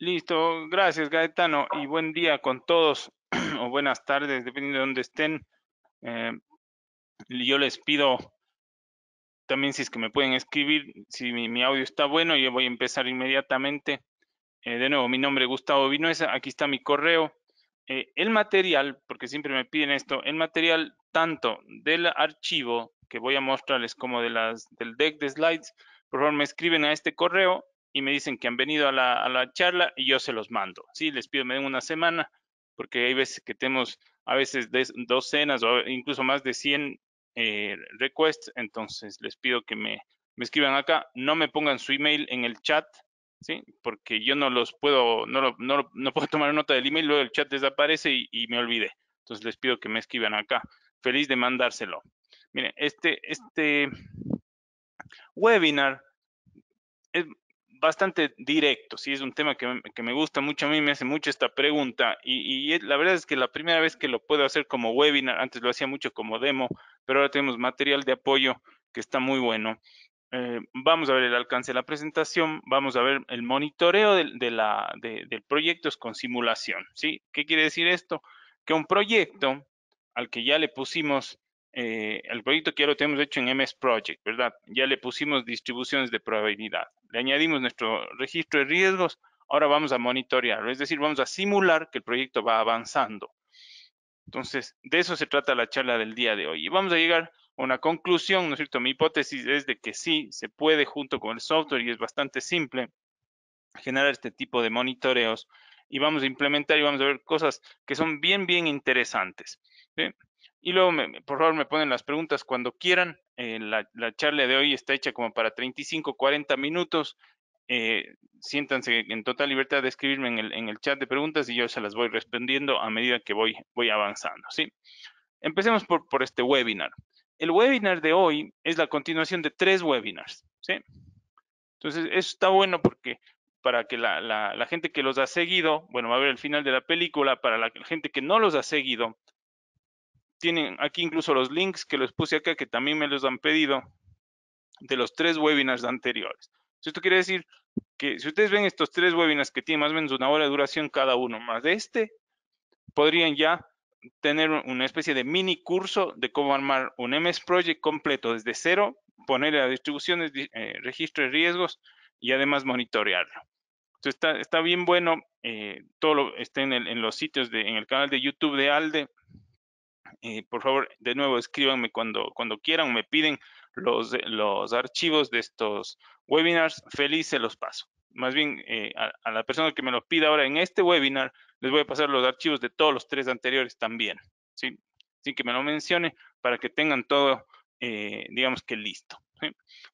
Listo, gracias Gaetano y buen día con todos o buenas tardes, dependiendo de dónde estén. Eh, yo les pido también si es que me pueden escribir, si mi, audio está bueno, yo voy a empezar inmediatamente. Eh, de nuevo, mi nombre es Gustavo Vinuesa, aquí está mi correo. Eh, el material, porque siempre me piden esto, el material tanto del archivo que voy a mostrarles como de las, del deck de slides, por favor me escriben a este correo y me dicen que han venido a la, charla y yo se los mando. Sí, les pido me den una semana porque hay veces que tenemos a veces docenas o incluso más de 100 eh, requests, entonces les pido que me, me escriban acá, no me pongan su email en el chat, ¿sí? Porque yo no los puedo, no, no, puedo tomar nota del email, luego el chat desaparece y, me olvide. Entonces les pido que me escriban acá. Feliz de mandárselo. Miren, este, este webinar es, bastante directo, sí, es un tema que, me gusta mucho, a mí me hace mucho esta pregunta y, la verdad es que la primera vez que lo puedo hacer como webinar, antes lo hacía mucho como demo, pero ahora tenemos material de apoyo que está muy bueno. Eh, vamos a ver el alcance de la presentación, vamos a ver el monitoreo del de proyectos con simulación, ¿sí? ¿Qué quiere decir esto? Que un proyecto al que ya le pusimos el eh, proyecto que ya lo tenemos hecho en MS Project, ¿verdad? Ya le pusimos distribuciones de probabilidad, le añadimos nuestro registro de riesgos, ahora vamos a monitorearlo, es decir, vamos a simular que el proyecto va avanzando. Entonces, de eso se trata la charla del día de hoy. Y vamos a llegar a una conclusión, ¿no es cierto? Mi hipótesis es de que sí, se puede junto con el software y es bastante simple generar este tipo de monitoreos y vamos a implementar y vamos a ver cosas que son bien, bien interesantes. ¿sí? Y luego, por favor, me ponen las preguntas cuando quieran. Eh, la, charla de hoy está hecha como para 35, 40 minutos. Eh, siéntanse en total libertad de escribirme en el, chat de preguntas y yo se las voy respondiendo a medida que voy, voy avanzando. ¿sí? Empecemos por, este webinar. El webinar de hoy es la continuación de tres webinars. Entonces, eso está bueno porque para que la, la, gente que los ha seguido, bueno, va a ver el final de la película, para la gente que no los ha seguido, tienen aquí incluso los links que los puse acá, que también me los han pedido de los tres webinars anteriores. Esto quiere decir que si ustedes ven estos tres webinars que tienen más o menos una hora de duración cada uno, más de este, podrían ya tener una especie de mini curso de cómo armar un MS Project completo desde cero, ponerle la distribución, eh, registro de riesgos y además monitorearlo. Entonces está, está bien bueno, eh, todo lo, está en, en, los sitios, en el canal de YouTube de ALDE, eh, por favor, de nuevo, escríbanme cuando, cuando quieran, me piden los, los archivos de estos webinars, feliz se los paso. Más bien, eh, a, la persona que me lo pida ahora en este webinar, les voy a pasar los archivos de todos los tres anteriores también, ¿sí? Así que me lo mencione para que tengan todo, eh, digamos que listo.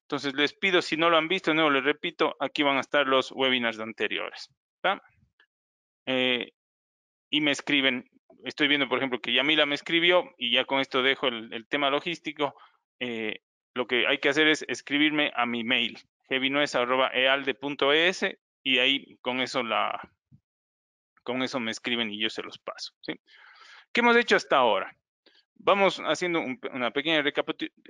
Entonces, les pido, si no lo han visto, de nuevo les repito, aquí van a estar los webinars anteriores. y me escriben estoy viendo, por ejemplo, que Yamila me escribió y ya con esto dejo el, tema logístico. Eh, lo que hay que hacer es escribirme a mi mail, heavynoes.ealde.es y ahí con eso la con eso me escriben y yo se los paso. ¿Qué hemos hecho hasta ahora? Vamos haciendo una pequeña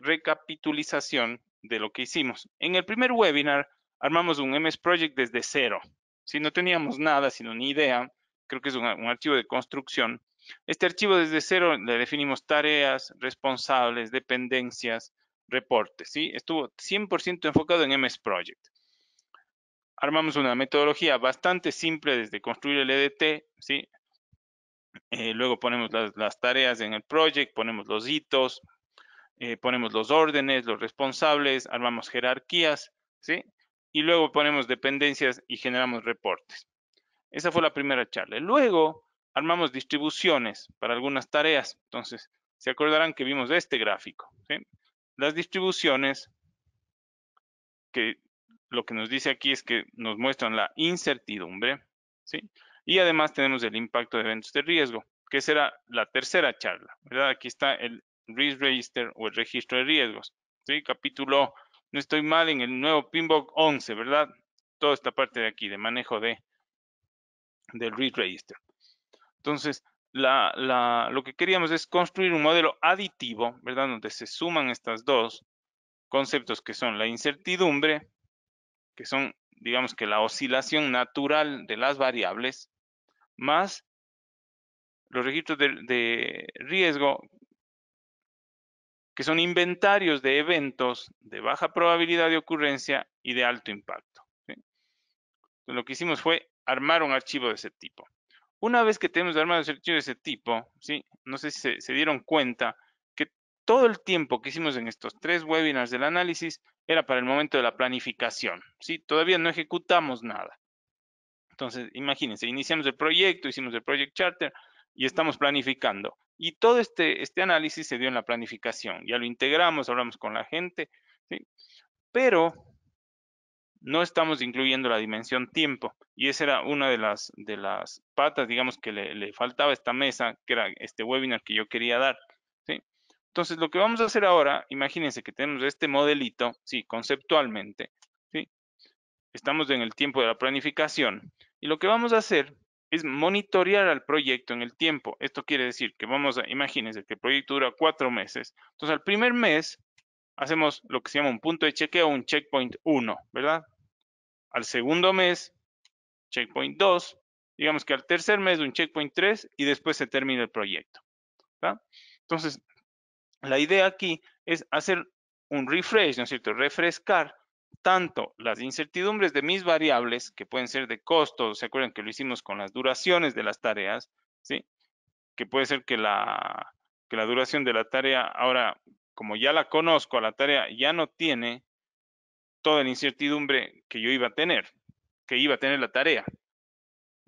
recapitulización de lo que hicimos. En el primer webinar armamos un MS Project desde cero. Si no teníamos nada, sino ni idea, creo que es un archivo de construcción este archivo desde cero le definimos tareas, responsables, dependencias, reportes. ¿sí? Estuvo 100% enfocado en MS Project. Armamos una metodología bastante simple desde construir el EDT. ¿sí? Eh, luego ponemos las, tareas en el project, ponemos los hitos, eh, ponemos los órdenes, los responsables, armamos jerarquías. ¿sí? Y luego ponemos dependencias y generamos reportes. Esa fue la primera charla. Luego armamos distribuciones para algunas tareas. Entonces, se acordarán que vimos este gráfico. Las distribuciones, que lo que nos dice aquí es que nos muestran la incertidumbre, ¿sí? y además tenemos el impacto de eventos de riesgo, que será la tercera charla. ¿verdad? Aquí está el Risk Register o el registro de riesgos. Capítulo, no estoy mal, en el nuevo Pinbox 11, ¿verdad? Toda esta parte de aquí, de manejo de del Risk Register. Entonces, lo que queríamos es construir un modelo aditivo, ¿verdad? Donde se suman estos dos conceptos que son la incertidumbre, que son, digamos que la oscilación natural de las variables, más los registros de, riesgo, que son inventarios de eventos de baja probabilidad de ocurrencia y de alto impacto. Entonces, lo que hicimos fue armar un archivo de ese tipo. Una vez que tenemos armado el de ese tipo, ¿sí? no sé si se, dieron cuenta que todo el tiempo que hicimos en estos tres webinars del análisis era para el momento de la planificación. ¿sí? Todavía no ejecutamos nada. Entonces, imagínense, iniciamos el proyecto, hicimos el project charter y estamos planificando. Y todo este, este análisis se dio en la planificación. Ya lo integramos, hablamos con la gente. ¿sí? Pero no estamos incluyendo la dimensión tiempo. Y esa era una de las, de las patas, digamos, que le, faltaba a esta mesa, que era este webinar que yo quería dar. Entonces, lo que vamos a hacer ahora, imagínense que tenemos este modelito, sí, conceptualmente, ¿sí? estamos en el tiempo de la planificación. Y lo que vamos a hacer es monitorear al proyecto en el tiempo. Esto quiere decir que vamos a, imagínense que el proyecto dura cuatro meses. Entonces, al primer mes, hacemos lo que se llama un punto de chequeo, un checkpoint 1, ¿verdad? al segundo mes, checkpoint 2, digamos que al tercer mes un checkpoint 3 y después se termina el proyecto. Entonces, la idea aquí es hacer un refresh, ¿no es cierto? Refrescar tanto las incertidumbres de mis variables, que pueden ser de costos, ¿se acuerdan que lo hicimos con las duraciones de las tareas? ¿Sí? Que puede ser que la, que la duración de la tarea ahora, como ya la conozco, la tarea ya no tiene toda la incertidumbre que yo iba a tener, que iba a tener la tarea.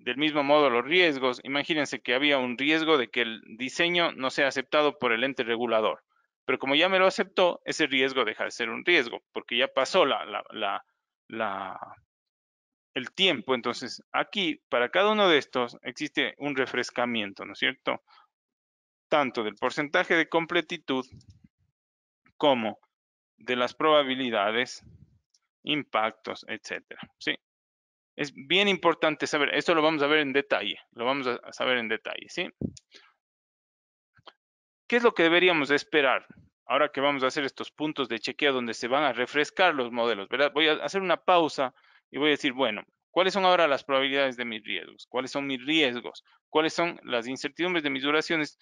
Del mismo modo, los riesgos, imagínense que había un riesgo de que el diseño no sea aceptado por el ente regulador, pero como ya me lo aceptó, ese riesgo deja de ser un riesgo, porque ya pasó el tiempo. Entonces, aquí, para cada uno de estos, existe un refrescamiento, ¿no es cierto? Tanto del porcentaje de completitud como de las probabilidades impactos, etcétera. ¿sí? Es bien importante saber, esto lo vamos a ver en detalle, lo vamos a saber en detalle, ¿sí? ¿Qué es lo que deberíamos esperar? Ahora que vamos a hacer estos puntos de chequeo donde se van a refrescar los modelos, ¿verdad? Voy a hacer una pausa y voy a decir, bueno, ¿cuáles son ahora las probabilidades de mis riesgos? ¿Cuáles son mis riesgos? ¿Cuáles son las incertidumbres de mis duraciones?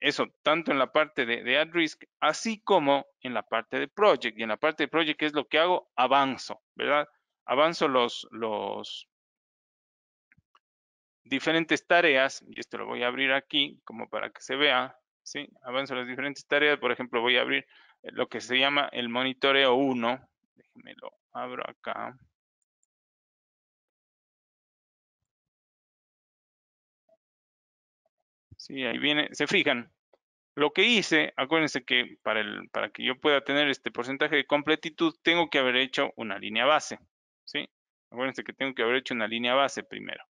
Eso tanto en la parte de, de at-risk, así como en la parte de project. Y en la parte de project, ¿qué es lo que hago? Avanzo, ¿verdad? Avanzo los, los diferentes tareas, y esto lo voy a abrir aquí como para que se vea, ¿sí? Avanzo las diferentes tareas, por ejemplo, voy a abrir lo que se llama el monitoreo 1, déjenme lo abro acá. Y ahí viene, se fijan. Lo que hice, acuérdense que para, el, para que yo pueda tener este porcentaje de completitud, tengo que haber hecho una línea base. ¿sí? Acuérdense que tengo que haber hecho una línea base primero.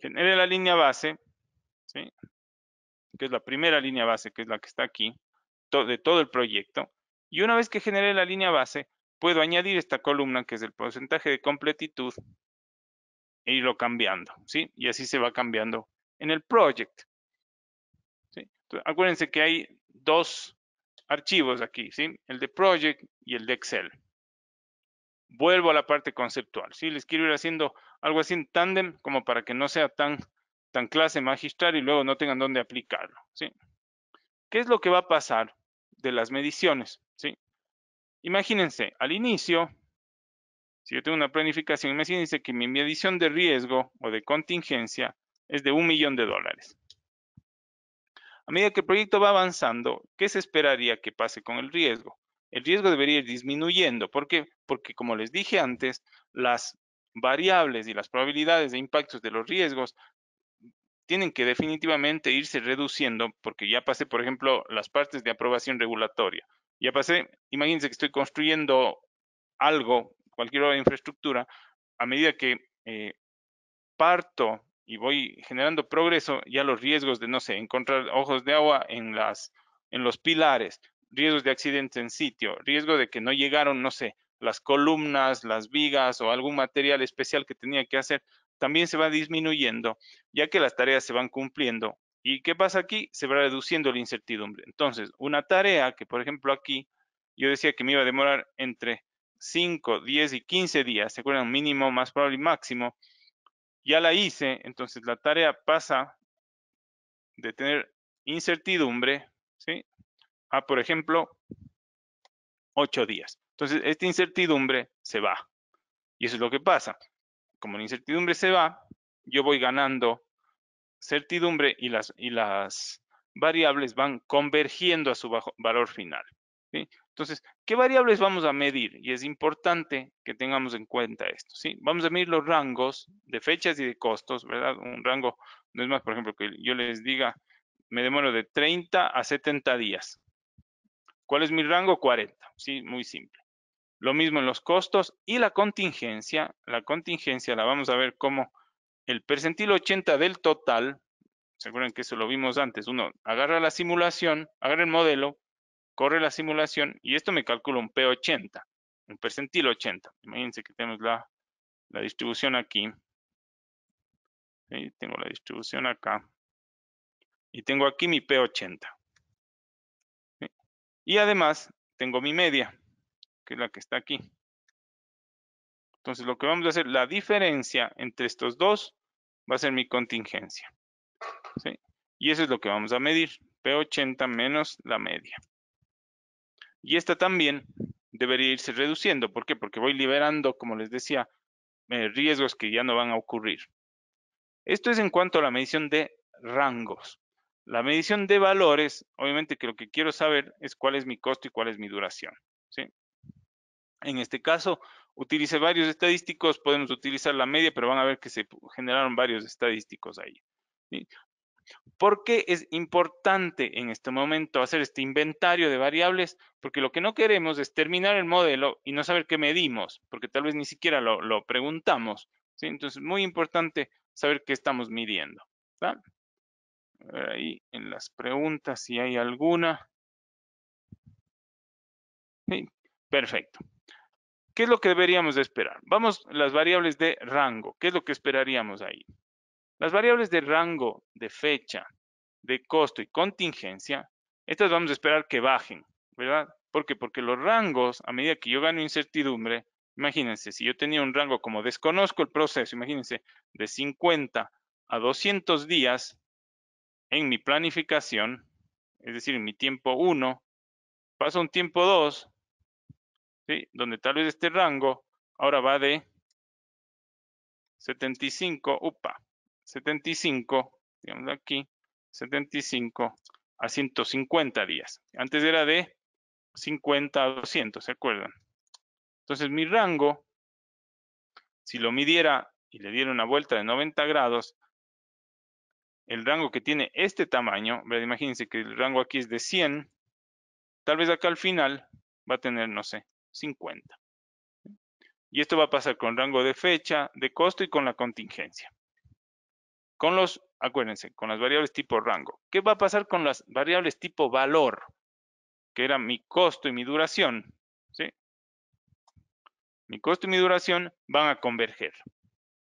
Genere la línea base, ¿sí? que es la primera línea base, que es la que está aquí, de todo el proyecto. Y una vez que genere la línea base, puedo añadir esta columna, que es el porcentaje de completitud, e irlo cambiando, ¿sí? Y así se va cambiando en el project acuérdense que hay dos archivos aquí, ¿sí? El de Project y el de Excel. Vuelvo a la parte conceptual, ¿sí? Les quiero ir haciendo algo así en tándem como para que no sea tan, tan clase magistral y luego no tengan dónde aplicarlo, ¿sí? ¿Qué es lo que va a pasar de las mediciones, Imagínense, al inicio, si yo tengo una planificación, me dice que mi medición de riesgo o de contingencia es de un millón de dólares. A medida que el proyecto va avanzando, ¿qué se esperaría que pase con el riesgo? El riesgo debería ir disminuyendo. ¿Por qué? Porque, como les dije antes, las variables y las probabilidades de impactos de los riesgos tienen que definitivamente irse reduciendo porque ya pasé, por ejemplo, las partes de aprobación regulatoria. Ya pasé, imagínense que estoy construyendo algo, cualquier infraestructura, a medida que eh, parto y voy generando progreso, ya los riesgos de, no sé, encontrar ojos de agua en, las, en los pilares, riesgos de accidente en sitio, riesgo de que no llegaron, no sé, las columnas, las vigas o algún material especial que tenía que hacer, también se va disminuyendo, ya que las tareas se van cumpliendo. ¿Y qué pasa aquí? Se va reduciendo la incertidumbre. Entonces, una tarea que, por ejemplo, aquí yo decía que me iba a demorar entre 5, 10 y 15 días, ¿se acuerdan? Mínimo, más probable y máximo ya la hice, entonces la tarea pasa de tener incertidumbre ¿sí? a, por ejemplo, ocho días. Entonces, esta incertidumbre se va. Y eso es lo que pasa. Como la incertidumbre se va, yo voy ganando certidumbre y las, y las variables van convergiendo a su valor final. ¿sí? Entonces, ¿qué variables vamos a medir? Y es importante que tengamos en cuenta esto, ¿sí? Vamos a medir los rangos de fechas y de costos, ¿verdad? Un rango, no es más, por ejemplo, que yo les diga, me demoro de 30 a 70 días. ¿Cuál es mi rango? 40, ¿sí? Muy simple. Lo mismo en los costos y la contingencia. La contingencia la vamos a ver como el percentil 80 del total. ¿Se acuerdan que eso lo vimos antes? Uno agarra la simulación, agarra el modelo, corre la simulación y esto me calcula un P80, un percentil 80. Imagínense que tenemos la, distribución aquí. Tengo la distribución acá. Y tengo aquí mi P80. Y además tengo mi media, que es la que está aquí. Entonces lo que vamos a hacer, la diferencia entre estos dos va a ser mi contingencia. Y eso es lo que vamos a medir, P80 menos la media. Y esta también debería irse reduciendo. ¿Por qué? Porque voy liberando, como les decía, eh, riesgos que ya no van a ocurrir. Esto es en cuanto a la medición de rangos. La medición de valores, obviamente que lo que quiero saber es cuál es mi costo y cuál es mi duración. En este caso, utilicé varios estadísticos, podemos utilizar la media, pero van a ver que se generaron varios estadísticos ahí. ¿Por qué es importante en este momento hacer este inventario de variables? Porque lo que no queremos es terminar el modelo y no saber qué medimos, porque tal vez ni siquiera lo, preguntamos. ¿sí? Entonces, muy importante saber qué estamos midiendo. ahí en las preguntas si hay alguna. perfecto. ¿Qué es lo que deberíamos de esperar? Vamos las variables de rango. ¿Qué es lo que esperaríamos ahí? Las variables de rango, de fecha, de costo y contingencia, estas vamos a esperar que bajen, ¿verdad? ¿Por qué? Porque los rangos, a medida que yo gano incertidumbre, imagínense, si yo tenía un rango como desconozco el proceso, imagínense, de 50 a 200 días en mi planificación, es decir, en mi tiempo 1, pasa un tiempo 2, ¿sí? donde tal vez este rango ahora va de 75, upa, 75, digamos aquí, 75 a 150 días. Antes era de 50 a 200, ¿se acuerdan? Entonces mi rango, si lo midiera y le diera una vuelta de 90 grados, el rango que tiene este tamaño, imagínense que el rango aquí es de 100, tal vez acá al final va a tener, no sé, 50. Y esto va a pasar con rango de fecha, de costo y con la contingencia con los, acuérdense, con las variables tipo rango. ¿Qué va a pasar con las variables tipo valor? Que era mi costo y mi duración, ¿sí? Mi costo y mi duración van a converger,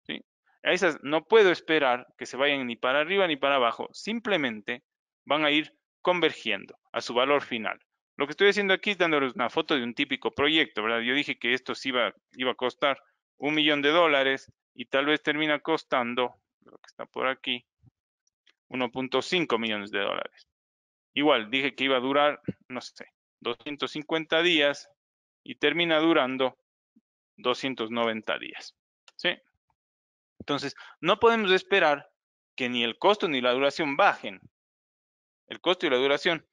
¿sí? A esas no puedo esperar que se vayan ni para arriba ni para abajo, simplemente van a ir convergiendo a su valor final. Lo que estoy haciendo aquí es dándoles una foto de un típico proyecto, ¿verdad? Yo dije que esto sí iba a costar un millón de dólares y tal vez termina costando lo que está por aquí, 1.5 millones de dólares. Igual, dije que iba a durar, no sé, 250 días y termina durando 290 días. ¿Sí? Entonces, no podemos esperar que ni el costo ni la duración bajen. El costo y la duración,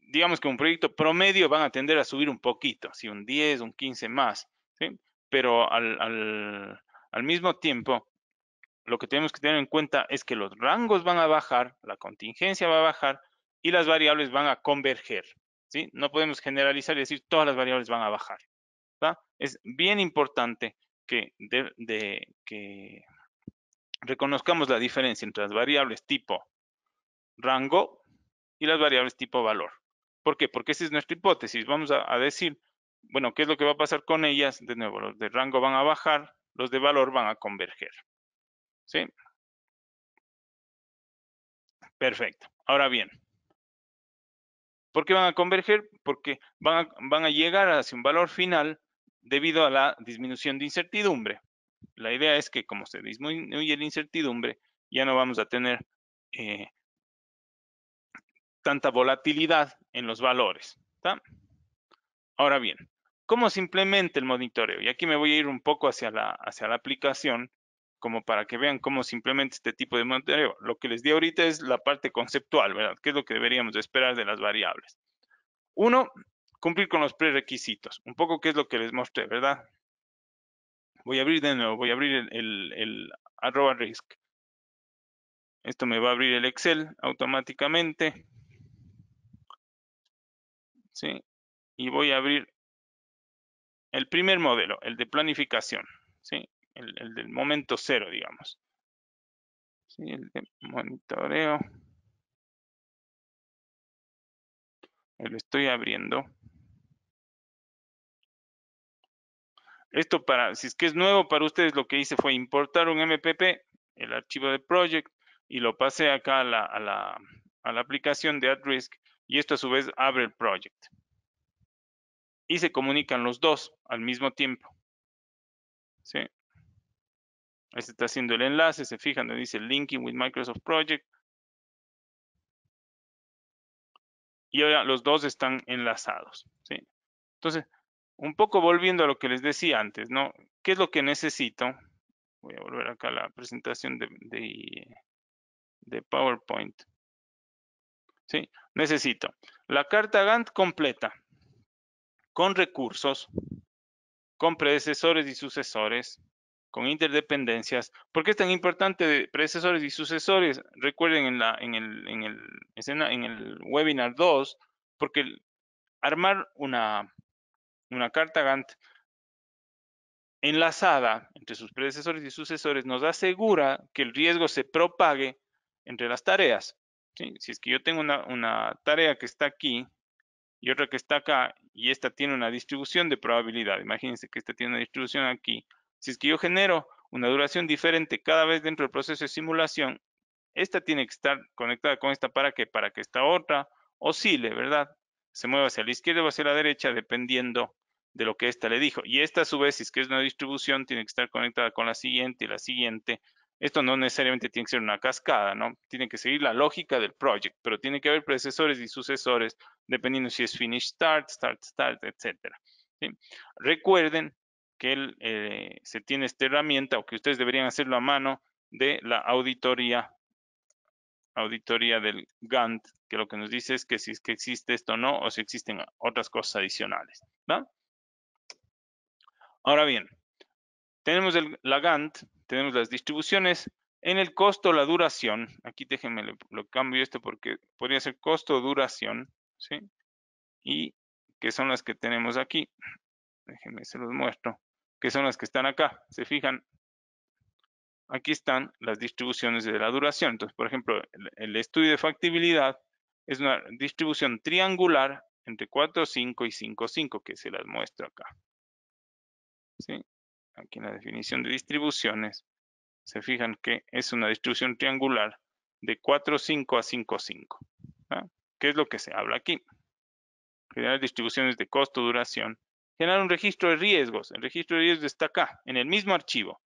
digamos que un proyecto promedio van a tender a subir un poquito, así un 10, un 15 más, ¿sí? Pero al mismo tiempo, lo que tenemos que tener en cuenta es que los rangos van a bajar, la contingencia va a bajar y las variables van a converger. ¿sí? No podemos generalizar y decir todas las variables van a bajar. Es bien importante que, reconozcamos la diferencia entre las variables tipo rango y las variables tipo valor. ¿Por qué? Porque esa es nuestra hipótesis. Vamos a decir, bueno, ¿qué es lo que va a pasar con ellas? De nuevo, los de rango van a bajar, los de valor van a converger. Perfecto. Ahora bien, ¿por qué van a converger? Porque van a, a llegar hacia un valor final debido a la disminución de incertidumbre. La idea es que como se disminuye la incertidumbre, ya no vamos a tener eh, tanta volatilidad en los valores. Ahora bien, ¿cómo se implementa el monitoreo? Y aquí me voy a ir un poco hacia la, hacia la aplicación como para que vean cómo simplemente este tipo de monitoreo. Lo que les di ahorita es la parte conceptual, ¿verdad? ¿Qué es lo que deberíamos esperar de las variables? Uno, cumplir con los prerequisitos. Un poco qué es lo que les mostré, ¿verdad? Voy a abrir de nuevo, voy a abrir el, arroba risk. Esto me va a abrir el Excel automáticamente. ¿Sí? Y voy a abrir el primer modelo, el de planificación. ¿Sí? el, del momento cero, digamos. Sí, el de monitoreo. Lo estoy abriendo. Esto para, si es que es nuevo para ustedes, lo que hice fue importar un MPP, el archivo de project, y lo pasé acá a la, a la, a la aplicación de AtRisk. y esto a su vez abre el project. Y se comunican los dos al mismo tiempo. ¿Sí? Ahí se está haciendo el enlace, se fijan, donde dice Linking with Microsoft Project. Y ahora los dos están enlazados. ¿sí? Entonces, un poco volviendo a lo que les decía antes, ¿no? ¿Qué es lo que necesito? Voy a volver acá a la presentación de, de, de PowerPoint. ¿Sí? Necesito la carta Gantt completa con recursos, con predecesores y sucesores, con interdependencias. ¿Por qué es tan importante predecesores y sucesores? Recuerden en, la, en, el, en, el, escena, en el webinar 2, porque armar una, carta Gantt enlazada entre sus predecesores y sucesores nos asegura que el riesgo se propague entre las tareas. Si es que yo tengo una, una tarea que está aquí y otra que está acá y esta tiene una distribución de probabilidad, imagínense que esta tiene una distribución aquí, si es que yo genero una duración diferente cada vez dentro del proceso de simulación, esta tiene que estar conectada con esta para que para que esta otra oscile, ¿verdad? Se mueva hacia la izquierda o hacia la derecha dependiendo de lo que esta le dijo. Y esta a su vez, si es que es una distribución, tiene que estar conectada con la siguiente y la siguiente. Esto no necesariamente tiene que ser una cascada, ¿no? Tiene que seguir la lógica del project, pero tiene que haber predecesores y sucesores dependiendo si es finish start, start start, etcétera. Recuerden que eh, se tiene esta herramienta o que ustedes deberían hacerlo a mano de la auditoría auditoría del Gantt, que lo que nos dice es que si es que existe esto o no, o si existen otras cosas adicionales. Ahora bien, tenemos el, la Gantt, tenemos las distribuciones, en el costo, la duración, aquí déjenme, lo, cambio esto porque podría ser costo, duración, ¿sí? Y que son las que tenemos aquí. Déjenme, se los muestro que son las que están acá. Se fijan, aquí están las distribuciones de la duración. Entonces, por ejemplo, el, estudio de factibilidad es una distribución triangular entre 4, 5 y 5, 5, que se las muestro acá. ¿Sí? Aquí en la definición de distribuciones, se fijan que es una distribución triangular de 4, 5 a 5, 5. ¿ah? ¿Qué es lo que se habla aquí? Generar distribuciones de costo-duración generar un registro de riesgos. El registro de riesgos está acá, en el mismo archivo.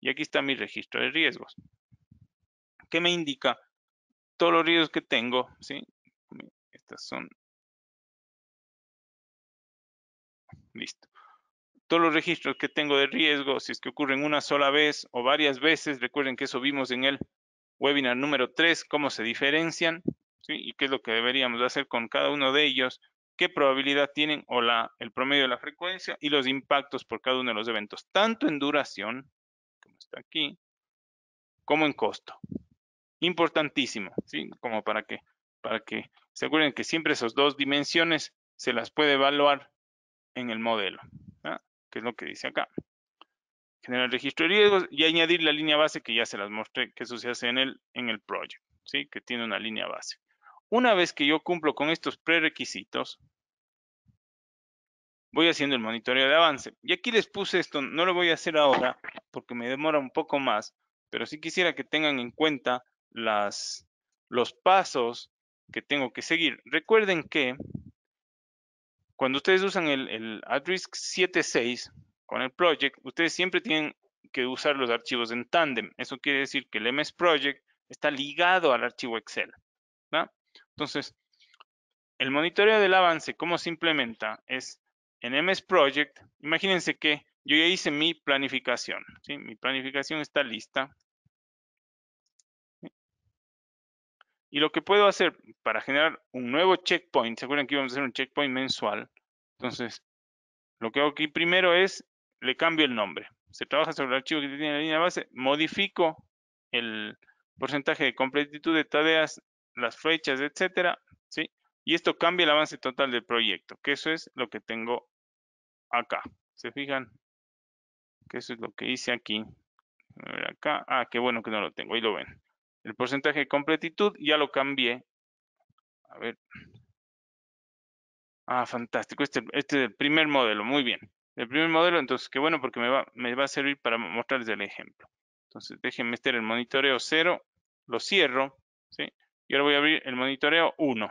Y aquí está mi registro de riesgos. ¿Qué me indica todos los riesgos que tengo, ¿sí? Estas son... Listo. Todos los registros que tengo de riesgos, si es que ocurren una sola vez o varias veces, recuerden que eso vimos en el webinar número 3, cómo se diferencian, ¿sí? Y qué es lo que deberíamos hacer con cada uno de ellos qué probabilidad tienen o la, el promedio de la frecuencia y los impactos por cada uno de los eventos, tanto en duración, como está aquí, como en costo. Importantísimo, ¿sí? Como para que, para que se acuerden que siempre esas dos dimensiones se las puede evaluar en el modelo, que es lo que dice acá. Generar registro de riesgos y añadir la línea base que ya se las mostré, que eso se hace en el, en el project, ¿sí? que tiene una línea base. Una vez que yo cumplo con estos prerequisitos, voy haciendo el monitoreo de avance. Y aquí les puse esto, no lo voy a hacer ahora porque me demora un poco más, pero sí quisiera que tengan en cuenta los pasos que tengo que seguir. Recuerden que cuando ustedes usan el, el 7.6 con el Project, ustedes siempre tienen que usar los archivos en tandem. Eso quiere decir que el MS Project está ligado al archivo Excel. Entonces, el monitoreo del avance, ¿cómo se implementa? Es en MS Project, imagínense que yo ya hice mi planificación, mi planificación está lista. Y lo que puedo hacer para generar un nuevo checkpoint, ¿se acuerdan que íbamos a hacer un checkpoint mensual? Entonces, lo que hago aquí primero es, le cambio el nombre. Se trabaja sobre el archivo que tiene la línea base, modifico el porcentaje de completitud de tareas las fechas, etcétera, ¿sí? Y esto cambia el avance total del proyecto, que eso es lo que tengo acá. ¿Se fijan? Que eso es lo que hice aquí. A ver acá. Ah, qué bueno que no lo tengo. Ahí lo ven. El porcentaje de completitud ya lo cambié. A ver. Ah, fantástico. Este, este es el primer modelo. Muy bien. El primer modelo, entonces, qué bueno, porque me va, me va a servir para mostrarles el ejemplo. Entonces, déjenme estar el monitoreo cero. Lo cierro. ¿sí? Y ahora voy a abrir el monitoreo 1.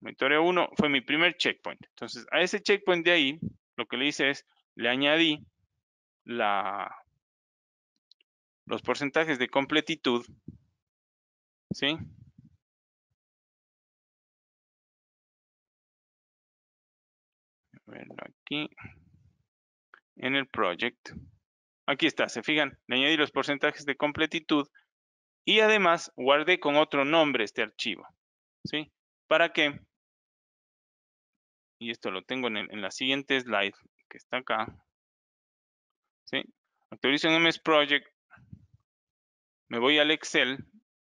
Monitoreo 1 fue mi primer checkpoint. Entonces, a ese checkpoint de ahí, lo que le hice es, le añadí los porcentajes de completitud. ¿Sí? A verlo aquí. En el project. Aquí está, se fijan. Le añadí los porcentajes de completitud y además guardé con otro nombre este archivo. ¿Sí? Para qué? y esto lo tengo en, la siguiente slide que está acá, ¿sí? Actualizo en MS Project, me voy al Excel,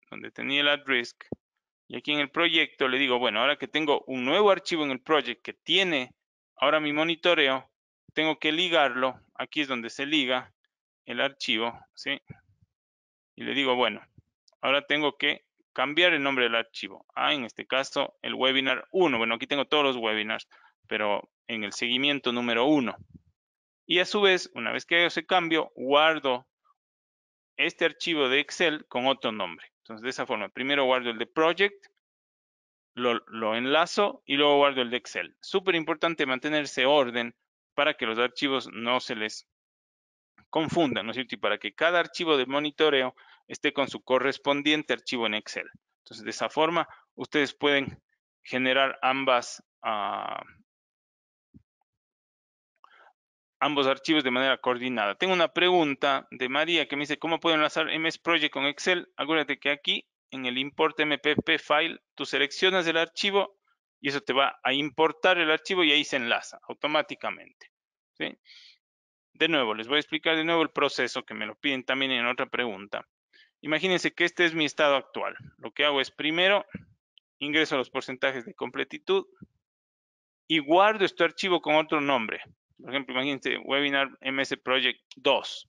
donde tenía el at y aquí en el proyecto le digo, bueno, ahora que tengo un nuevo archivo en el project que tiene ahora mi monitoreo, tengo que ligarlo, aquí es donde se liga el archivo, ¿sí? Y le digo, bueno, Ahora tengo que cambiar el nombre del archivo. Ah, en este caso, el webinar 1. Bueno, aquí tengo todos los webinars, pero en el seguimiento número 1. Y a su vez, una vez que hago ese cambio, guardo este archivo de Excel con otro nombre. Entonces, de esa forma, primero guardo el de Project, lo, enlazo y luego guardo el de Excel. Súper importante mantenerse orden para que los archivos no se les confundan, ¿no es cierto? Y para que cada archivo de monitoreo esté con su correspondiente archivo en Excel. Entonces, de esa forma, ustedes pueden generar ambas, ah, ambos archivos de manera coordinada. Tengo una pregunta de María que me dice, ¿cómo puedo enlazar MS Project con Excel? Acuérdate que aquí, en el import MPP file, tú seleccionas el archivo y eso te va a importar el archivo y ahí se enlaza automáticamente. ¿sí? De nuevo, les voy a explicar de nuevo el proceso que me lo piden también en otra pregunta. Imagínense que este es mi estado actual. Lo que hago es primero ingreso los porcentajes de completitud y guardo este archivo con otro nombre. Por ejemplo, imagínense webinar MS Project 2.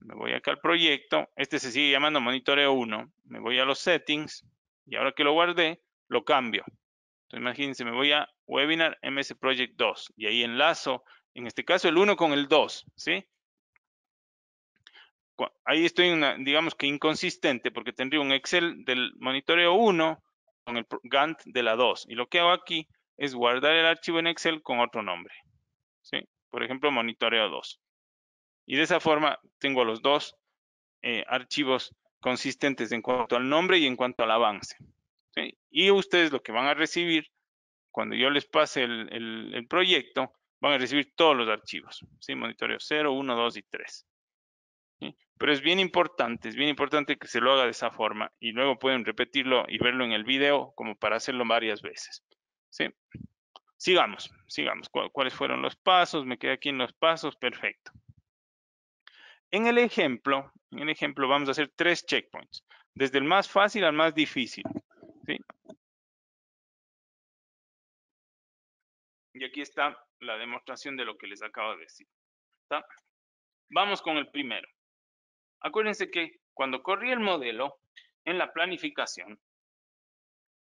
Me voy acá al proyecto. Este se sigue llamando monitoreo 1. Me voy a los settings y ahora que lo guardé, lo cambio. Entonces, imagínense, me voy a webinar MS Project 2 y ahí enlazo en este caso, el 1 con el 2, ¿sí? Ahí estoy, digamos que inconsistente, porque tendría un Excel del monitoreo 1 con el Gantt de la 2. Y lo que hago aquí es guardar el archivo en Excel con otro nombre, ¿sí? Por ejemplo, monitoreo 2. Y de esa forma tengo los dos eh, archivos consistentes en cuanto al nombre y en cuanto al avance. Y ustedes lo que van a recibir cuando yo les pase el proyecto van a recibir todos los archivos, ¿sí? Monitoreo 0, 1, 2 y 3. Pero es bien importante, es bien importante que se lo haga de esa forma y luego pueden repetirlo y verlo en el video como para hacerlo varias veces, ¿sí? Sigamos, sigamos. ¿Cuáles fueron los pasos? Me quedé aquí en los pasos, perfecto. En el ejemplo, en el ejemplo vamos a hacer tres checkpoints, desde el más fácil al más difícil, ¿sí? Y aquí está la demostración de lo que les acabo de decir. Vamos con el primero. Acuérdense que cuando corrí el modelo en la planificación,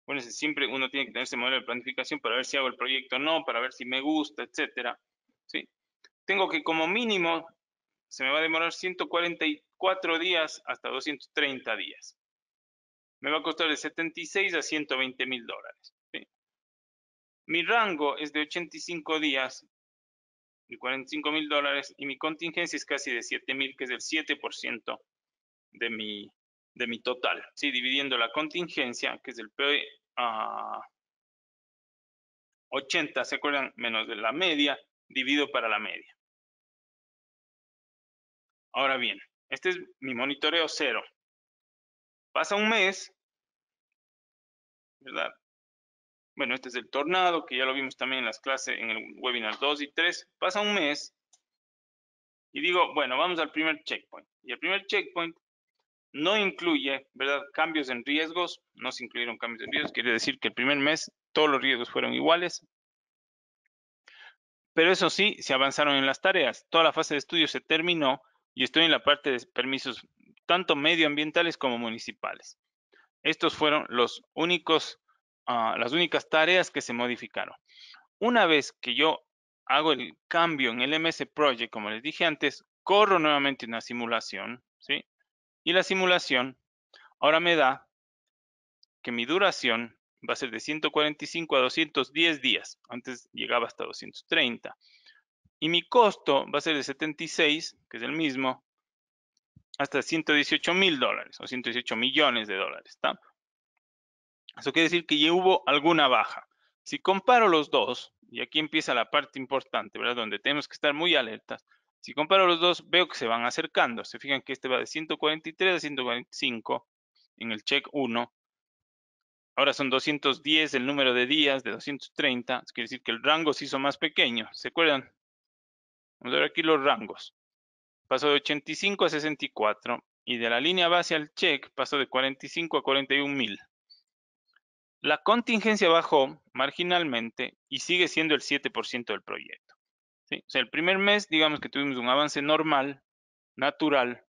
acuérdense, siempre uno tiene que tener ese modelo de planificación para ver si hago el proyecto o no, para ver si me gusta, etcétera. ¿Sí? Tengo que como mínimo, se me va a demorar 144 días hasta 230 días. Me va a costar de 76 a 120 mil dólares. Mi rango es de 85 días y 45 mil dólares y mi contingencia es casi de 7 mil, que es el 7% de mi, de mi total. Sí, dividiendo la contingencia, que es el P a 80, ¿se acuerdan? Menos de la media, divido para la media. Ahora bien, este es mi monitoreo cero. Pasa un mes, ¿verdad? Bueno, este es el tornado, que ya lo vimos también en las clases, en el webinar 2 y 3. Pasa un mes y digo, bueno, vamos al primer checkpoint. Y el primer checkpoint no incluye, ¿verdad? Cambios en riesgos, no se incluyeron cambios en riesgos, quiere decir que el primer mes todos los riesgos fueron iguales. Pero eso sí, se avanzaron en las tareas. Toda la fase de estudio se terminó y estoy en la parte de permisos tanto medioambientales como municipales. Estos fueron los únicos Ah, las únicas tareas que se modificaron. Una vez que yo hago el cambio en el MS Project, como les dije antes, corro nuevamente una simulación, ¿sí? Y la simulación ahora me da que mi duración va a ser de 145 a 210 días. Antes llegaba hasta 230. Y mi costo va a ser de 76, que es el mismo, hasta 118 mil dólares o 118 millones de dólares. ¿sí? Eso quiere decir que ya hubo alguna baja. Si comparo los dos, y aquí empieza la parte importante, ¿verdad? Donde tenemos que estar muy alertas. Si comparo los dos, veo que se van acercando. Se fijan que este va de 143 a 145 en el check 1. Ahora son 210 el número de días de 230. Eso quiere decir que el rango se hizo más pequeño. ¿Se acuerdan? Vamos a ver aquí los rangos. Pasó de 85 a 64. Y de la línea base al check pasó de 45 a 41 mil. La contingencia bajó marginalmente y sigue siendo el 7% del proyecto. O sea, el primer mes, digamos que tuvimos un avance normal, natural,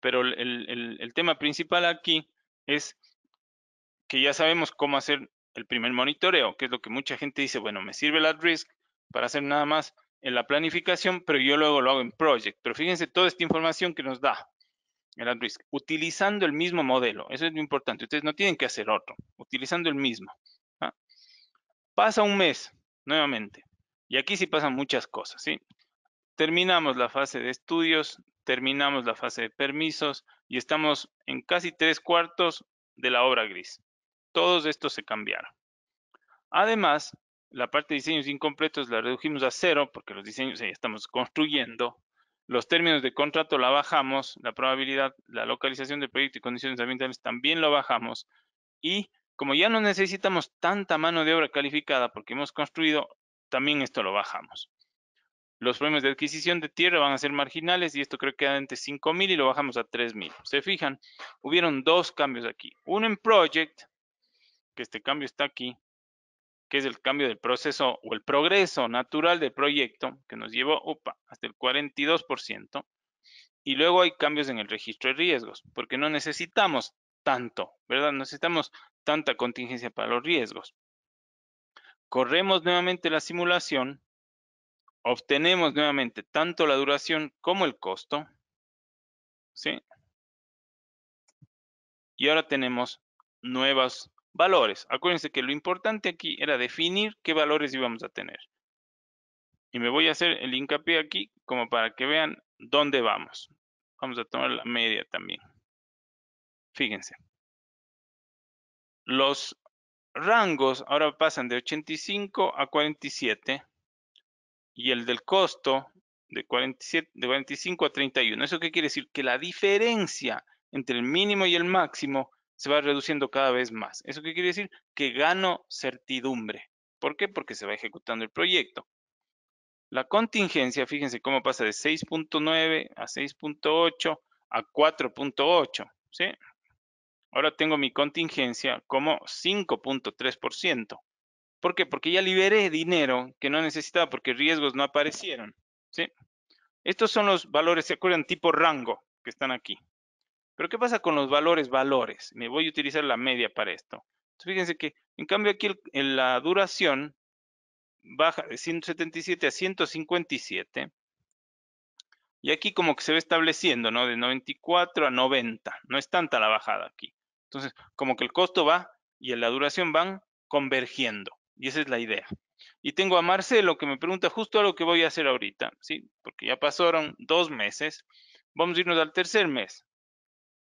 pero el, el tema principal aquí es que ya sabemos cómo hacer el primer monitoreo, que es lo que mucha gente dice, bueno, me sirve el at-risk para hacer nada más en la planificación, pero yo luego lo hago en project. Pero fíjense toda esta información que nos da el Risk, utilizando el mismo modelo. Eso es muy importante. Ustedes no tienen que hacer otro, utilizando el mismo. ¿ah? Pasa un mes, nuevamente. Y aquí sí pasan muchas cosas, ¿sí? Terminamos la fase de estudios, terminamos la fase de permisos y estamos en casi tres cuartos de la obra gris. Todos estos se cambiaron. Además, la parte de diseños incompletos la redujimos a cero porque los diseños ya estamos construyendo los términos de contrato la bajamos, la probabilidad, la localización del proyecto y condiciones ambientales también lo bajamos y como ya no necesitamos tanta mano de obra calificada porque hemos construido, también esto lo bajamos. Los problemas de adquisición de tierra van a ser marginales y esto creo que queda entre 5.000 y lo bajamos a 3.000. Se fijan, hubieron dos cambios aquí. Uno en Project, que este cambio está aquí, que es el cambio del proceso o el progreso natural del proyecto, que nos llevó hasta el 42%. Y luego hay cambios en el registro de riesgos, porque no necesitamos tanto, ¿verdad? no Necesitamos tanta contingencia para los riesgos. Corremos nuevamente la simulación, obtenemos nuevamente tanto la duración como el costo, ¿sí? Y ahora tenemos nuevas Valores. Acuérdense que lo importante aquí era definir qué valores íbamos a tener. Y me voy a hacer el hincapié aquí como para que vean dónde vamos. Vamos a tomar la media también. Fíjense. Los rangos ahora pasan de 85 a 47 y el del costo de, 47, de 45 a 31. ¿Eso qué quiere decir? Que la diferencia entre el mínimo y el máximo se va reduciendo cada vez más. ¿Eso qué quiere decir? Que gano certidumbre. ¿Por qué? Porque se va ejecutando el proyecto. La contingencia, fíjense cómo pasa de 6.9 a 6.8 a 4.8, ¿sí? Ahora tengo mi contingencia como 5.3%. ¿Por qué? Porque ya liberé dinero que no necesitaba porque riesgos no aparecieron, ¿sí? Estos son los valores, ¿se acuerdan? Tipo rango que están aquí. Pero ¿qué pasa con los valores? Valores. Me voy a utilizar la media para esto. Entonces, fíjense que, en cambio, aquí en la duración baja de 177 a 157. Y aquí como que se ve estableciendo, ¿no? De 94 a 90. No es tanta la bajada aquí. Entonces, como que el costo va y en la duración van convergiendo. Y esa es la idea. Y tengo a Marcelo que me pregunta justo a lo que voy a hacer ahorita, ¿sí? Porque ya pasaron dos meses. Vamos a irnos al tercer mes.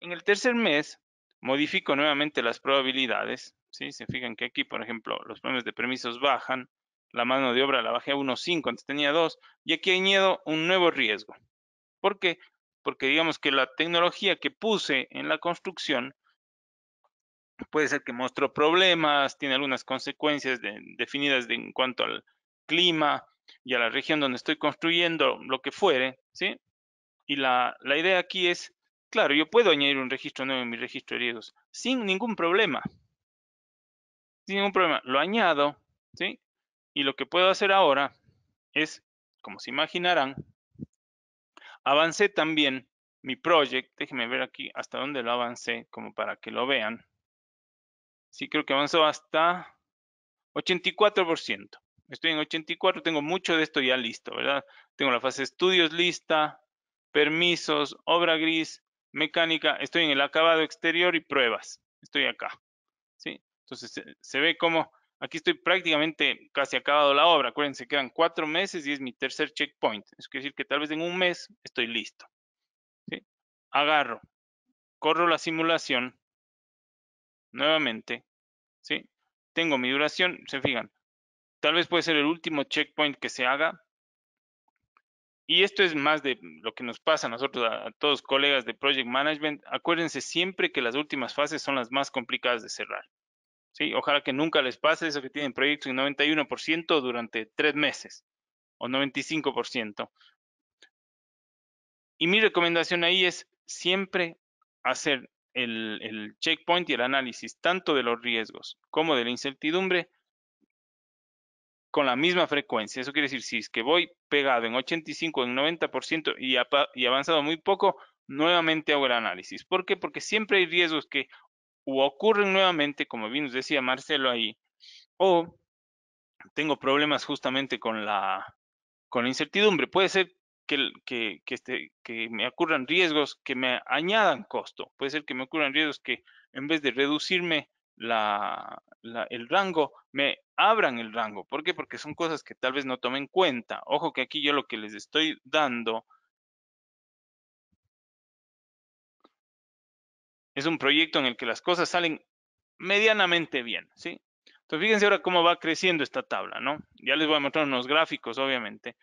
En el tercer mes, modifico nuevamente las probabilidades. ¿sí? Se fijan que aquí, por ejemplo, los problemas de permisos bajan, la mano de obra la bajé a 1.5, antes tenía 2, y aquí añado un nuevo riesgo. ¿Por qué? Porque digamos que la tecnología que puse en la construcción puede ser que mostró problemas, tiene algunas consecuencias definidas en cuanto al clima y a la región donde estoy construyendo, lo que fuere, ¿sí? Y la, la idea aquí es Claro, yo puedo añadir un registro nuevo en mi registro de riesgos sin ningún problema. Sin ningún problema. Lo añado, ¿sí? Y lo que puedo hacer ahora es, como se imaginarán, avancé también mi project. Déjenme ver aquí hasta dónde lo avancé, como para que lo vean. Sí, creo que avanzó hasta 84%. Estoy en 84, tengo mucho de esto ya listo, ¿verdad? Tengo la fase estudios lista, permisos, obra gris, mecánica, estoy en el acabado exterior y pruebas. Estoy acá. ¿sí? Entonces se, ve como aquí estoy prácticamente casi acabado la obra. Acuérdense, quedan cuatro meses y es mi tercer checkpoint. Es decir, que tal vez en un mes estoy listo. ¿sí? Agarro, corro la simulación nuevamente. ¿sí? Tengo mi duración, se fijan. Tal vez puede ser el último checkpoint que se haga, y esto es más de lo que nos pasa a nosotros, a, todos todos colegas de Project Management, acuérdense siempre que las últimas fases son las más complicadas de cerrar. ¿sí? Ojalá que nunca les pase eso que tienen proyectos en 91% durante tres meses o 95%. Y mi recomendación ahí es siempre hacer el checkpoint y el análisis tanto de los riesgos como de la incertidumbre con la misma frecuencia. Eso quiere decir, si es que voy pegado en 85, en 90% y, y avanzado muy poco, nuevamente hago el análisis. ¿Por qué? Porque siempre hay riesgos que o ocurren nuevamente, como bien nos decía Marcelo ahí, o tengo problemas justamente con la, con la incertidumbre. Puede ser que, este, que me ocurran riesgos que me añadan costo. Puede ser que me ocurran riesgos que en vez de reducirme la, el rango, me abran el rango. ¿Por qué? Porque son cosas que tal vez no tomen en cuenta. Ojo que aquí yo lo que les estoy dando es un proyecto en el que las cosas salen medianamente bien, ¿sí? Entonces, fíjense ahora cómo va creciendo esta tabla, ¿no? Ya les voy a mostrar unos gráficos, obviamente.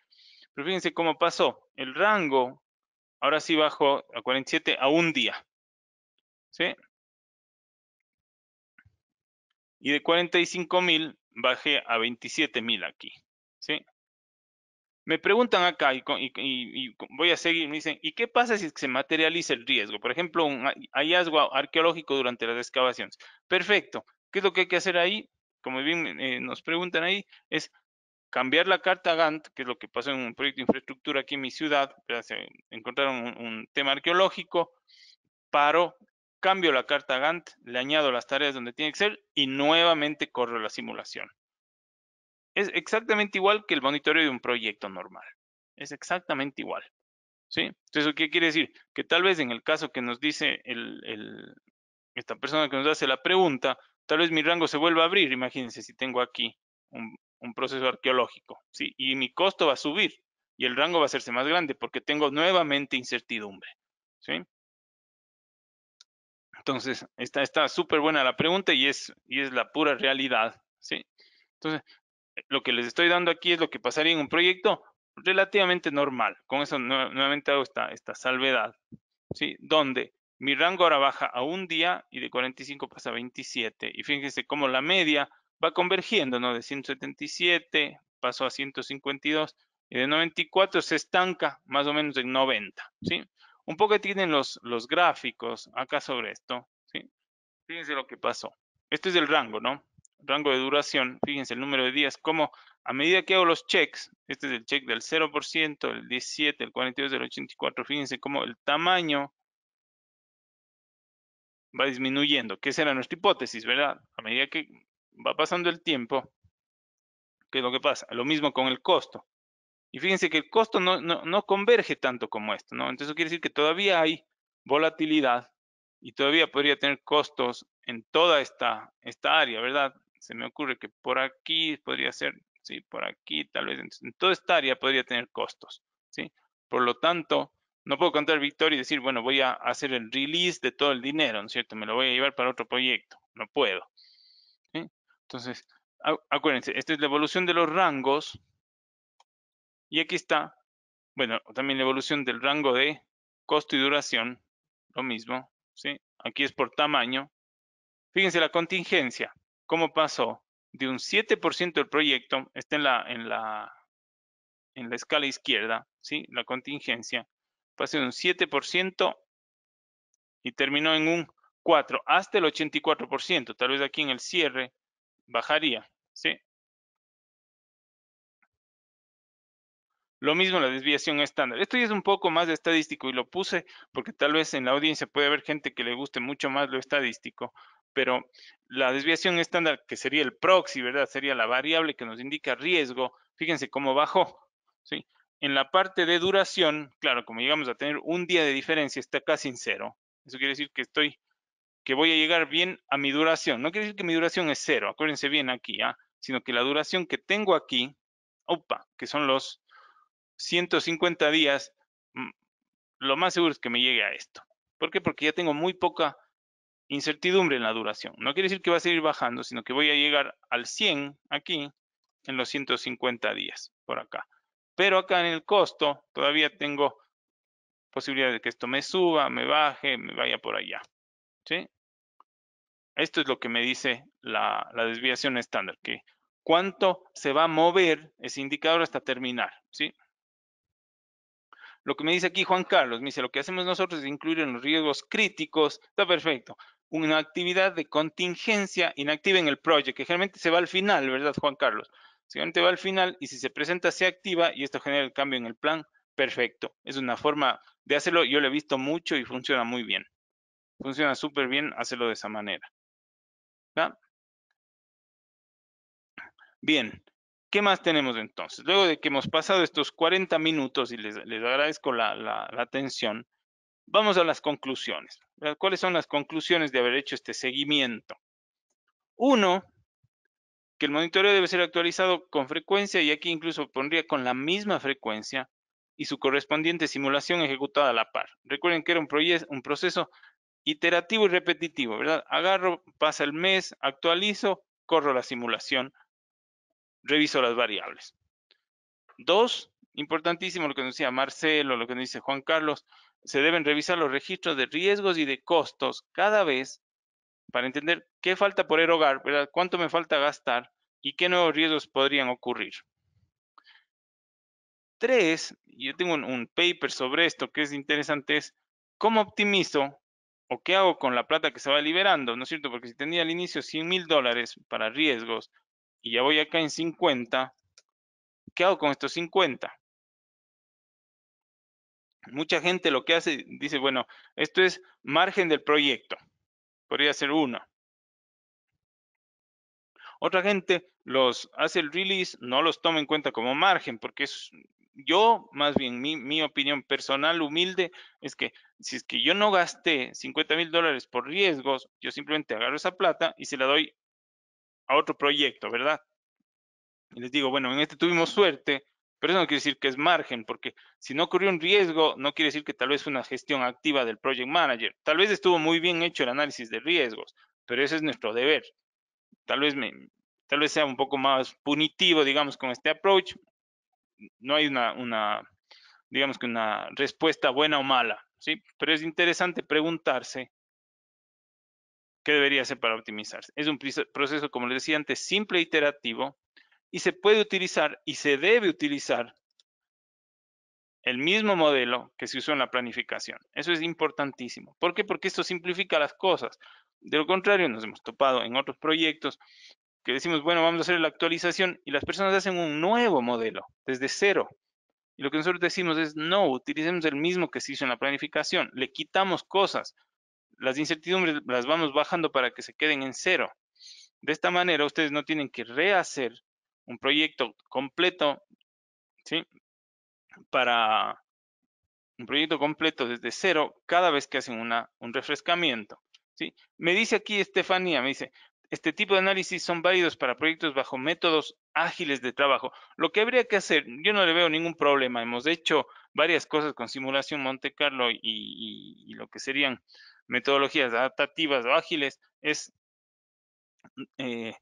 Pero fíjense cómo pasó. El rango, ahora sí bajó a 47 a un día, ¿sí? y de 45 bajé a 27.000 aquí. ¿sí? Me preguntan acá y, voy a seguir, me dicen, ¿y qué pasa si se materializa el riesgo? Por ejemplo, un hallazgo arqueológico durante las excavaciones. Perfecto. ¿Qué es lo que hay que hacer ahí? Como bien eh, nos preguntan ahí, es cambiar la carta Gantt, que es lo que pasó en un proyecto de infraestructura aquí en mi ciudad, se encontraron un tema arqueológico, paro cambio la carta Gantt, le añado las tareas donde tiene que ser y nuevamente corro la simulación. Es exactamente igual que el monitoreo de un proyecto normal. Es exactamente igual. ¿Sí? Entonces, ¿qué quiere decir? Que tal vez en el caso que nos dice esta persona que nos hace la pregunta, tal vez mi rango se vuelva a abrir. Imagínense si tengo aquí un, un proceso arqueológico, ¿sí? Y mi costo va a subir y el rango va a hacerse más grande porque tengo nuevamente incertidumbre, ¿sí? Entonces, está está súper buena la pregunta y es, la pura realidad, ¿sí? Entonces, eh, lo que les estoy dando aquí es lo que pasaría en un proyecto relativamente normal. Con eso nuevamente hago esta, salvedad, ¿sí? Donde mi rango ahora baja a un día y de 45 pasa a 27. Y fíjense cómo la media va convergiendo, ¿no? De 177 pasó a 152 y de 94 se estanca más o menos en 90, ¿sí? Un poco tienen los, los gráficos acá sobre esto. ¿sí? Fíjense lo que pasó. Este es el rango, ¿no? Rango de duración. Fíjense el número de días. Como a medida que hago los checks, este es el check del 0%, el 17, el 42, el 84. Fíjense cómo el tamaño va disminuyendo. Que será nuestra hipótesis, ¿verdad? A medida que va pasando el tiempo, ¿qué es lo que pasa? Lo mismo con el costo. Y fíjense que el costo no, no, no converge tanto como esto, ¿no? Entonces eso quiere decir que todavía hay volatilidad y todavía podría tener costos en toda esta, esta área, ¿verdad? Se me ocurre que por aquí podría ser, sí, por aquí tal vez, en toda esta área podría tener costos, ¿sí? Por lo tanto, no puedo contar victoria y decir, bueno, voy a hacer el release de todo el dinero, ¿no es cierto? Me lo voy a llevar para otro proyecto, no puedo. Entonces, acuérdense, esta es la evolución de los rangos, y aquí está, bueno, también la evolución del rango de costo y duración, lo mismo, ¿sí? Aquí es por tamaño. Fíjense la contingencia, cómo pasó de un 7% del proyecto, está en la, en la, en la escala izquierda, ¿sí? La contingencia, pasó de un 7% y terminó en un 4, hasta el 84%, tal vez aquí en el cierre bajaría, ¿sí? Lo mismo la desviación estándar. Esto ya es un poco más de estadístico y lo puse porque tal vez en la audiencia puede haber gente que le guste mucho más lo estadístico, pero la desviación estándar, que sería el proxy, ¿verdad? Sería la variable que nos indica riesgo. Fíjense cómo bajó, ¿sí? En la parte de duración, claro, como llegamos a tener un día de diferencia, está casi en cero. Eso quiere decir que estoy, que voy a llegar bien a mi duración. No quiere decir que mi duración es cero, acuérdense bien aquí, ¿ah? Sino que la duración que tengo aquí, opa, que son los 150 días, mm, lo más seguro es que me llegue a esto. ¿Por qué? Porque ya tengo muy poca incertidumbre en la duración. No quiere decir que va a seguir bajando, sino que voy a llegar al 100 aquí en los 150 días por acá. Pero acá en el costo todavía tengo posibilidad de que esto me suba, me baje, me vaya por allá. ¿Sí? Esto es lo que me dice la, la desviación estándar, que cuánto se va a mover ese indicador hasta terminar. ¿Sí? Lo que me dice aquí Juan Carlos, me dice, lo que hacemos nosotros es incluir en los riesgos críticos, está perfecto, una actividad de contingencia inactiva en el proyecto, que generalmente se va al final, ¿verdad, Juan Carlos? Generalmente va al final y si se presenta se activa y esto genera el cambio en el plan, perfecto. Es una forma de hacerlo, yo lo he visto mucho y funciona muy bien. Funciona súper bien hacerlo de esa manera. Bien, ¿Qué más tenemos entonces? Luego de que hemos pasado estos 40 minutos y les, agradezco la, atención, vamos a las conclusiones. ¿Cuáles son las conclusiones de haber hecho este seguimiento? Uno, que el monitoreo debe ser actualizado con frecuencia y aquí incluso pondría con la misma frecuencia y su correspondiente simulación ejecutada a la par. Recuerden que era un, un proceso iterativo y repetitivo, ¿verdad? Agarro, pasa el mes, actualizo, corro la simulación reviso las variables. Dos, importantísimo lo que nos decía Marcelo, lo que nos dice Juan Carlos, se deben revisar los registros de riesgos y de costos cada vez para entender qué falta por erogar, cuánto me falta gastar y qué nuevos riesgos podrían ocurrir. Tres, yo tengo un, un paper sobre esto que es interesante, es cómo optimizo o qué hago con la plata que se va liberando, ¿no es cierto? Porque si tenía al inicio 100 mil dólares para riesgos, y ya voy acá en 50, ¿qué hago con estos 50? Mucha gente lo que hace, dice, bueno, esto es margen del proyecto. Podría ser uno. Otra gente los hace el release, no los toma en cuenta como margen, porque es, yo, más bien, mi, mi, opinión personal humilde es que si es que yo no gasté 50 mil dólares por riesgos, yo simplemente agarro esa plata y se la doy a otro proyecto, ¿verdad? Y les digo, bueno, en este tuvimos suerte, pero eso no quiere decir que es margen, porque si no ocurrió un riesgo, no quiere decir que tal vez una gestión activa del project manager. Tal vez estuvo muy bien hecho el análisis de riesgos, pero ese es nuestro deber. Tal vez, me, tal vez sea un poco más punitivo, digamos, con este approach. No hay una, una digamos que una respuesta buena o mala, ¿sí? Pero es interesante preguntarse ¿Qué debería hacer para optimizarse? Es un proceso, como les decía antes, simple e iterativo y se puede utilizar y se debe utilizar el mismo modelo que se usó en la planificación. Eso es importantísimo. ¿Por qué? Porque esto simplifica las cosas. De lo contrario, nos hemos topado en otros proyectos que decimos, bueno, vamos a hacer la actualización y las personas hacen un nuevo modelo desde cero. Y lo que nosotros decimos es, no, utilicemos el mismo que se hizo en la planificación, le quitamos cosas, las incertidumbres las vamos bajando para que se queden en cero. De esta manera ustedes no tienen que rehacer un proyecto completo, ¿sí? Para un proyecto completo desde cero cada vez que hacen una, un refrescamiento, ¿sí? Me dice aquí Estefanía, me dice, este tipo de análisis son válidos para proyectos bajo métodos ágiles de trabajo. Lo que habría que hacer, yo no le veo ningún problema. Hemos hecho varias cosas con simulación Monte Carlo y lo que serían metodologías adaptativas o ágiles es eh,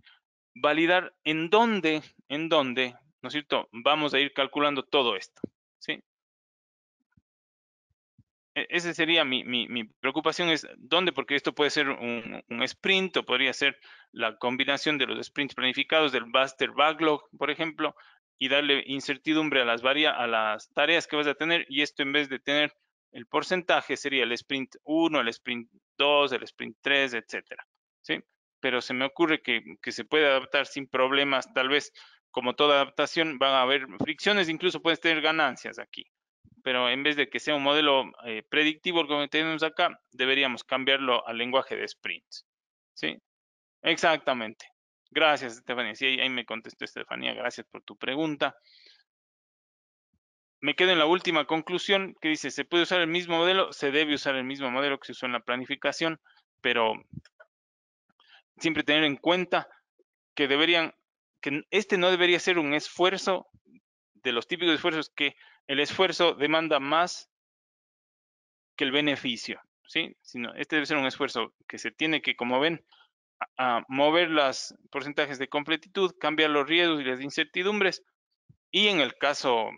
validar en dónde, en dónde, ¿no es cierto? Vamos a ir calculando todo esto, ¿sí? E-, Esa sería mi, mi, preocupación, es dónde, porque esto puede ser un, sprint o podría ser la combinación de los sprints planificados, del Buster Backlog, por ejemplo, y darle incertidumbre a las, a las tareas que vas a tener y esto en vez de tener el porcentaje sería el sprint 1, el sprint 2, el sprint 3, etcétera. ¿sí? Pero se me ocurre que, que, se puede adaptar sin problemas, tal vez como toda adaptación van a haber fricciones, incluso puedes tener ganancias aquí. Pero en vez de que sea un modelo eh, predictivo como tenemos acá, deberíamos cambiarlo al lenguaje de sprints. ¿sí? Exactamente. Gracias, Estefanía. Sí, ahí me contestó Estefanía. Gracias por tu pregunta me quedo en la última conclusión que dice, se puede usar el mismo modelo, se debe usar el mismo modelo que se usó en la planificación, pero siempre tener en cuenta que deberían, que este no debería ser un esfuerzo de los típicos esfuerzos que el esfuerzo demanda más que el beneficio, ¿sí? Sino este debe ser un esfuerzo que se tiene que, como ven, mover los porcentajes de completitud, cambiar los riesgos y las incertidumbres, y en el caso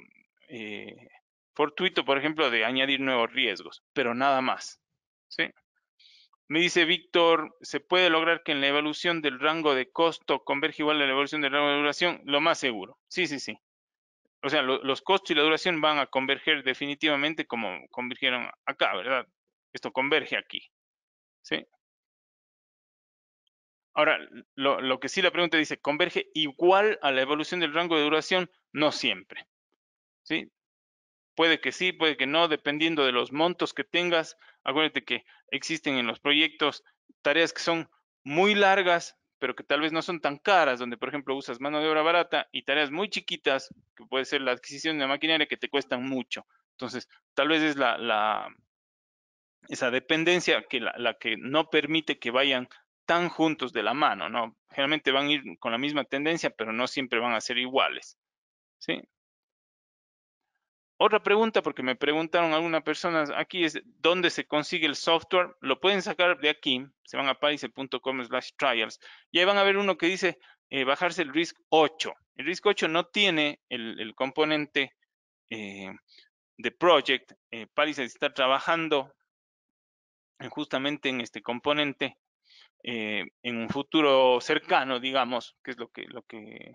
eh, fortuito, por ejemplo, de añadir nuevos riesgos, pero nada más. ¿sí? Me dice Víctor, ¿se puede lograr que en la evolución del rango de costo converge igual a la evolución del rango de duración? Lo más seguro. Sí, sí, sí. O sea, los costos y la duración van a converger definitivamente como convergieron acá, ¿verdad? Esto converge aquí. ¿Sí? Ahora, lo, lo que sí la pregunta dice, ¿converge igual a la evolución del rango de duración? No siempre. ¿sí? Puede que sí, puede que no, dependiendo de los montos que tengas. Acuérdate que existen en los proyectos tareas que son muy largas, pero que tal vez no son tan caras, donde por ejemplo usas mano de obra barata y tareas muy chiquitas, que puede ser la adquisición de maquinaria que te cuestan mucho. Entonces, tal vez es la, la esa dependencia que la, la, que no permite que vayan tan juntos de la mano, ¿no? Generalmente van a ir con la misma tendencia, pero no siempre van a ser iguales, ¿sí? Otra pregunta, porque me preguntaron algunas personas aquí, es dónde se consigue el software. Lo pueden sacar de aquí, se van a paice.com slash trials. Y ahí van a ver uno que dice eh, bajarse el RISC 8. El RISC 8 no tiene el, componente eh, de Project. Eh, Paris está trabajando eh, justamente en este componente en un futuro cercano, digamos, que es lo que, lo que,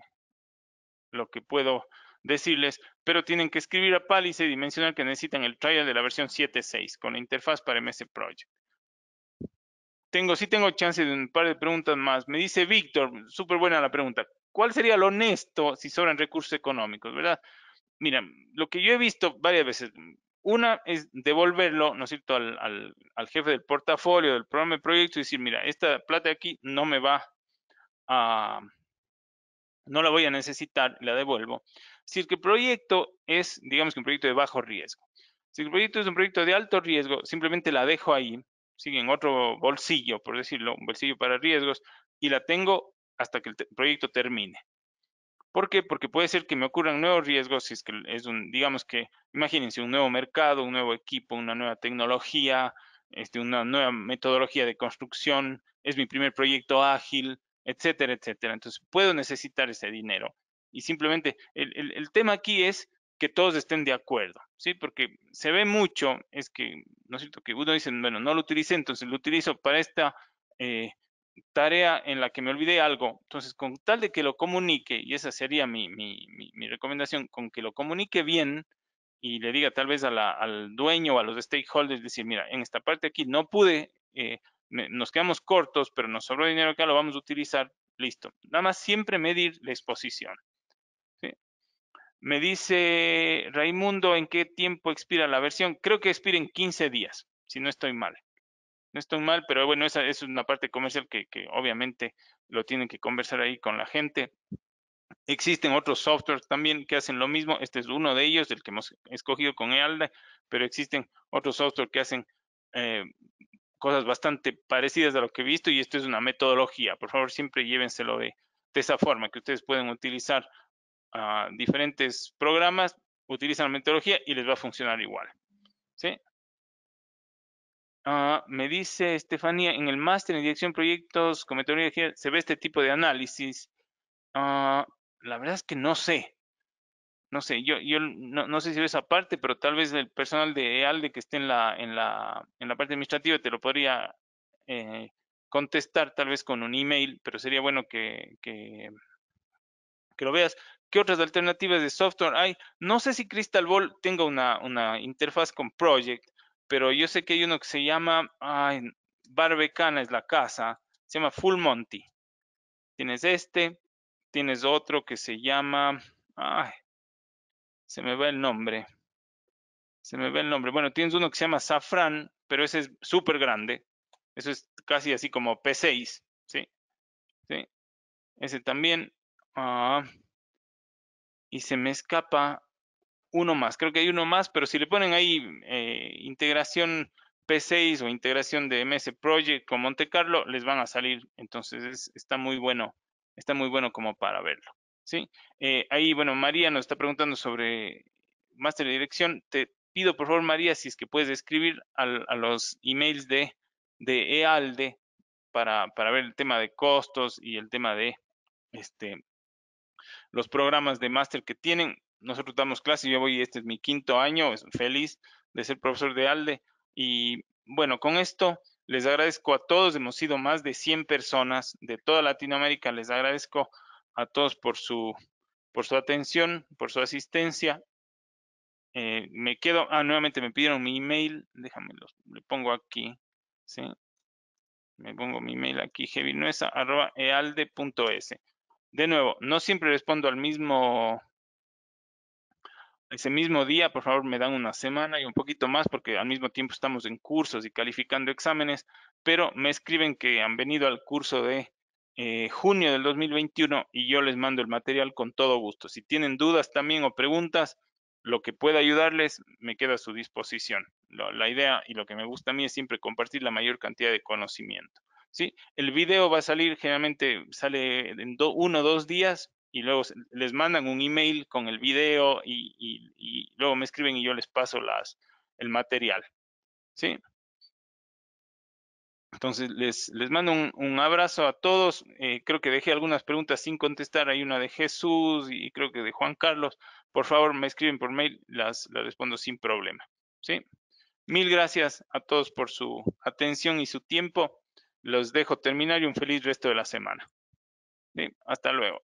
lo que puedo decirles, pero tienen que escribir a Palisade y mencionar que necesitan el trial de la versión 7.6 con la interfaz para MS Project. Tengo, sí tengo chance de un par de preguntas más. Me dice Víctor, súper buena la pregunta. ¿Cuál sería lo honesto si sobran recursos económicos, verdad? Mira, lo que yo he visto varias veces, una es devolverlo, ¿no es cierto?, al, al jefe del portafolio, del programa de proyecto y decir, mira, esta plata aquí no me va a, no la voy a necesitar, la devuelvo si el proyecto es, digamos que un proyecto de bajo riesgo. Si el proyecto es un proyecto de alto riesgo, simplemente la dejo ahí, sigue en otro bolsillo, por decirlo, un bolsillo para riesgos, y la tengo hasta que el proyecto termine. ¿Por qué? Porque puede ser que me ocurran nuevos riesgos, si es que es un, digamos que, imagínense, un nuevo mercado, un nuevo equipo, una nueva tecnología, este, una nueva metodología de construcción, es mi primer proyecto ágil, etcétera, etcétera. Entonces, puedo necesitar ese dinero y simplemente el, tema aquí es que todos estén de acuerdo, ¿sí? Porque se ve mucho, es que, ¿no es cierto? Que uno dice, bueno, no lo utilicé, entonces lo utilizo para esta eh, tarea en la que me olvidé algo. Entonces, con tal de que lo comunique, y esa sería mi, recomendación, con que lo comunique bien y le diga tal vez al dueño o a los stakeholders, decir, mira, en esta parte aquí no pude, eh, nos quedamos cortos, pero nos sobró dinero acá, lo vamos a utilizar, listo. Nada más siempre medir la exposición. Me dice Raimundo en qué tiempo expira la versión. Creo que expira en 15 días, si no estoy mal. No estoy mal, pero bueno, esa, es una parte comercial que, obviamente lo tienen que conversar ahí con la gente. Existen otros software también que hacen lo mismo. Este es uno de ellos, el que hemos escogido con EALDA, pero existen otros software que hacen eh, cosas bastante parecidas a lo que he visto y esto es una metodología. Por favor, siempre llévenselo de, de esa forma que ustedes pueden utilizar diferentes programas, utilizan la metodología y les va a funcionar igual. ¿sí? Ah, me dice Estefanía, en el máster en dirección proyectos con metodología se ve este tipo de análisis. Ah, la verdad es que no sé. No sé, yo, yo no, sé si veo esa parte, pero tal vez el personal de alde que esté en la, en la, en la parte administrativa te lo podría eh, contestar tal vez con un email, pero sería bueno que que lo veas. ¿Qué otras alternativas de software hay? No sé si Crystal Ball tenga una, una interfaz con Project, pero yo sé que hay uno que se llama, ay, Barbecana es la casa, se llama Full Monty. Tienes este, tienes otro que se llama, ay, se me va el nombre, se me ve el nombre. Bueno, tienes uno que se llama Safran, pero ese es súper grande. Eso es casi así como P6, ¿sí? ¿sí? Ese también. Ah, y se me escapa uno más. Creo que hay uno más, pero si le ponen ahí mm, eh, integración P6 o integración de MS Project con Monte Carlo, les van a salir. Entonces está muy bueno, está muy bueno como para verlo. ¿sí? Eh, ahí, bueno, María nos está preguntando sobre máster de dirección. Te pido, por favor, María, si es que puedes escribir a, los emails de, de EALDE para, para ver el tema de costos y el tema de este, los programas de máster que tienen. Nosotros damos clases, yo voy, este es mi quinto año, feliz de ser profesor de ALDE. Y bueno, con esto les agradezco a todos, hemos sido más de 100 personas de toda Latinoamérica, les agradezco a todos por su, por su atención, por su asistencia. Eh, me quedo, ah, nuevamente me pidieron mi email, déjame, le pongo aquí, ¿sí? Me pongo mi email aquí, heavynuesa.ealde.es. De nuevo, no siempre respondo al mismo, ese mismo día, por favor, me dan una semana y un poquito más porque al mismo tiempo estamos en cursos y calificando exámenes, pero me escriben que han venido al curso de eh, junio del 2021 y yo les mando el material con todo gusto. Si tienen dudas también o preguntas, lo que pueda ayudarles me queda a su disposición. la idea y lo que me gusta a mí es siempre compartir la mayor cantidad de conocimiento. ¿sí? El video va a salir, generalmente sale en uno o dos días y luego les mandan un email con el video y, luego me escriben y yo les paso las, el material, ¿sí? Entonces, les, les mando un, abrazo a todos. Eh, creo que dejé algunas preguntas sin contestar. Hay una de Jesús y creo que de Juan Carlos. Por favor, me escriben por mail, las, las respondo sin problema. ¿sí? Mil gracias a todos por su atención y su tiempo. Los dejo terminar y un feliz resto de la semana. Hasta luego.